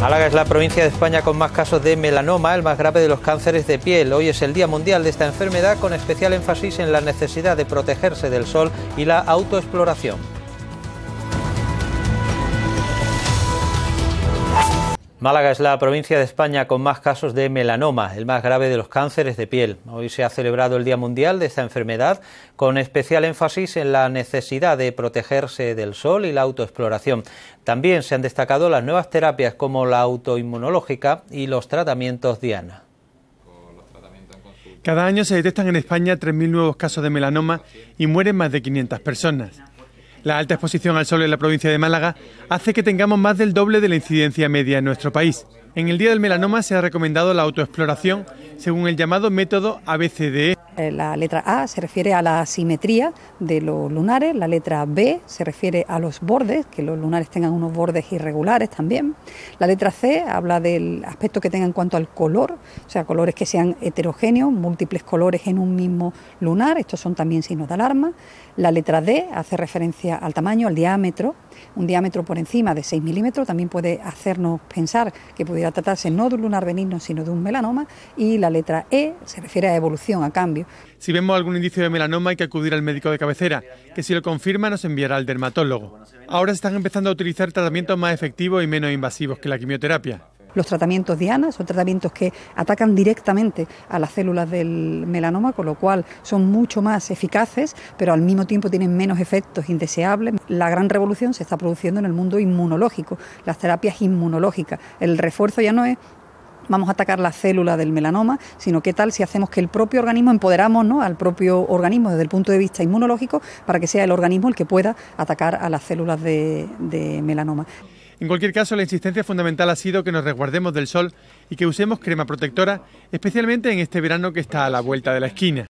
Málaga es la provincia de España con más casos de melanoma, el más grave de los cánceres de piel. Hoy es el Día Mundial de esta enfermedad con especial énfasis en la necesidad de protegerse del sol y la autoexploración. Málaga es la provincia de España con más casos de melanoma, el más grave de los cánceres de piel. Hoy se ha celebrado el Día Mundial de esta enfermedad, con especial énfasis en la necesidad de protegerse del sol y la autoexploración. También se han destacado las nuevas terapias como la autoinmunológica y los tratamientos Diana. Cada año se detectan en España 3.000 nuevos casos de melanoma y mueren más de 500 personas. La alta exposición al sol en la provincia de Málaga hace que tengamos más del doble de la incidencia media en nuestro país. En el Día del Melanoma se ha recomendado la autoexploración según el llamado método ABCDE, eh, la letra A se refiere a la simetría de los lunares, la letra B se refiere a los bordes, que los lunares tengan unos bordes irregulares también. La letra C habla del aspecto que tenga en cuanto al color, o sea, colores que sean heterogéneos, múltiples colores en un mismo lunar, estos son también signos de alarma. La letra D hace referencia al tamaño, al diámetro, un diámetro por encima de 6 milímetros, también puede hacernos pensar que pudiera tratarse no de un lunar benigno, sino de un melanoma, y la letra E se refiere a evolución, a cambio. Si vemos algún indicio de melanoma hay que acudir al médico de cabecera, que si lo confirma nos enviará al dermatólogo. Ahora se están empezando a utilizar tratamientos más efectivos y menos invasivos que la quimioterapia. Los tratamientos diana son tratamientos que atacan directamente a las células del melanoma, con lo cual son mucho más eficaces, pero al mismo tiempo tienen menos efectos indeseables. La gran revolución se está produciendo en el mundo inmunológico, las terapias inmunológicas. El refuerzo ya no es vamos a atacar la célula del melanoma, sino qué tal si hacemos que el propio organismo, empoderamos ¿no? al propio organismo desde el punto de vista inmunológico para que sea el organismo el que pueda atacar a las células de melanoma. En cualquier caso, la insistencia fundamental ha sido que nos resguardemos del sol y que usemos crema protectora, especialmente en este verano que está a la vuelta de la esquina.